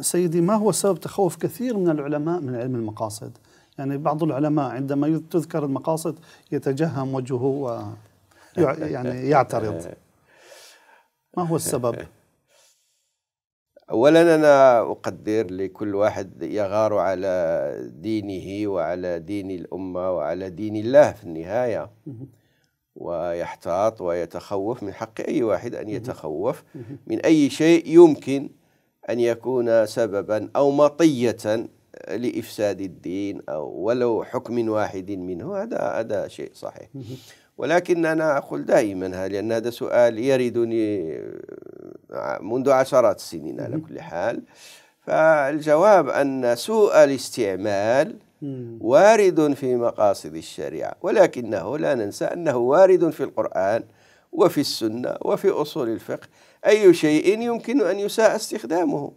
سيدي ما هو سبب تخوف كثير من العلماء من علم المقاصد؟ يعني بعض العلماء عندما تذكر المقاصد يتجهم وجهه و يعني يعترض ما هو السبب؟ اولا انا اقدر لكل واحد يغار على دينه وعلى دين الامه وعلى دين الله في النهايه ويحتاط ويتخوف من حق اي واحد ان يتخوف من اي شيء يمكن أن يكون سببا أو مطية لإفساد الدين أو ولو حكم واحد منه هذا هذا شيء صحيح ولكن أنا أقول دائما لأن هذا سؤال يردني منذ عشرات السنين على كل حال فالجواب أن سوء الاستعمال وارد في مقاصد الشريعة ولكنه لا ننسى أنه وارد في القرآن وفي السنة وفي أصول الفقه أي شيء يمكن أن يساء استخدامه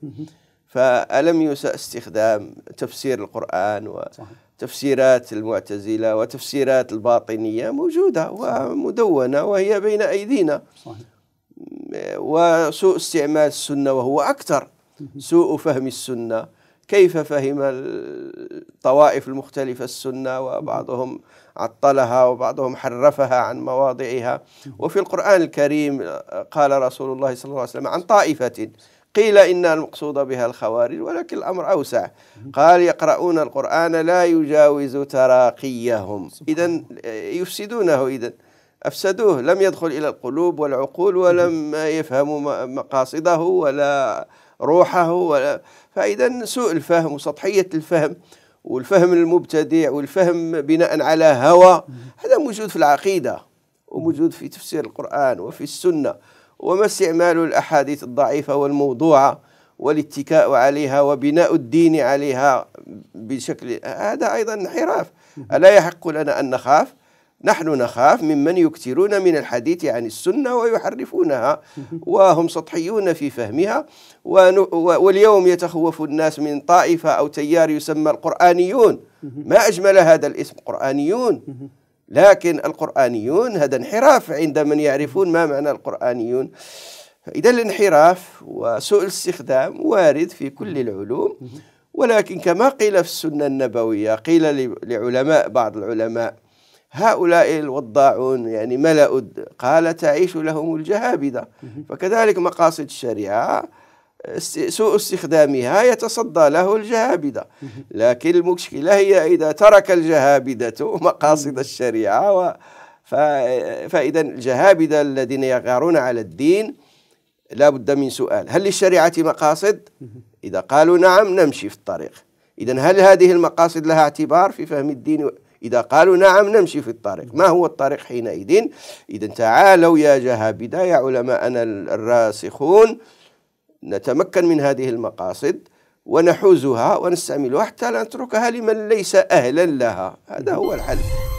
فألم يساء استخدام تفسير القرآن وتفسيرات المعتزلة وتفسيرات الباطنية موجودة ومدونة وهي بين أيدينا صحيح. وسوء استعمال السنة وهو أكثر سوء فهم السنة كيف فهم الطوائف المختلفة السنة وبعضهم عطلها وبعضهم حرفها عن مواضعها وفي القرآن الكريم قال رسول الله صلى الله عليه وسلم عن طائفة قيل إن المقصود بها الخوارج ولكن الأمر أوسع قال يقرؤون القرآن لا يجاوز تراقيهم إذا يفسدونه إذا أفسدوه لم يدخل إلى القلوب والعقول ولم يفهموا مقاصده ولا روحه فإذا سوء الفهم وسطحية الفهم والفهم المبتدع والفهم بناء على هوى هذا موجود في العقيدة وموجود في تفسير القرآن وفي السنة وما استعمال الأحاديث الضعيفة والموضوعة والاتكاء عليها وبناء الدين عليها بشكل هذا أيضا انحراف ألا يحق لنا أن نخاف نحن نخاف ممن يكثرون من الحديث عن السنة ويحرفونها وهم سطحيون في فهمها واليوم يتخوف الناس من طائفة أو تيار يسمى القرآنيون ما أجمل هذا الاسم قرآنيون لكن القرآنيون هذا انحراف عند من يعرفون ما معنى القرآنيون إذا الانحراف وسوء الاستخدام وارد في كل العلوم ولكن كما قيل في السنة النبوية قيل لعلماء بعض العلماء هؤلاء الوضاعون يعني ملأوا قال تعيش لهم الجهابذة فكذلك مقاصد الشريعة سوء استخدامها يتصدى له الجهابذة لكن المشكلة هي إذا ترك الجهابذة مقاصد الشريعة و فإذا الجهابذة الذين يغارون على الدين لا بد من سؤال هل للشريعة مقاصد؟ إذا قالوا نعم نمشي في الطريق إذا هل هذه المقاصد لها اعتبار في فهم الدين إذا قالوا نعم نمشي في الطريق ما هو الطريق حينئذ إذا تعالوا يا جهابدة يا علماءنا الراسخون نتمكن من هذه المقاصد ونحوزها ونستعملها حتى لا نتركها لمن ليس أهلا لها هذا هو الحل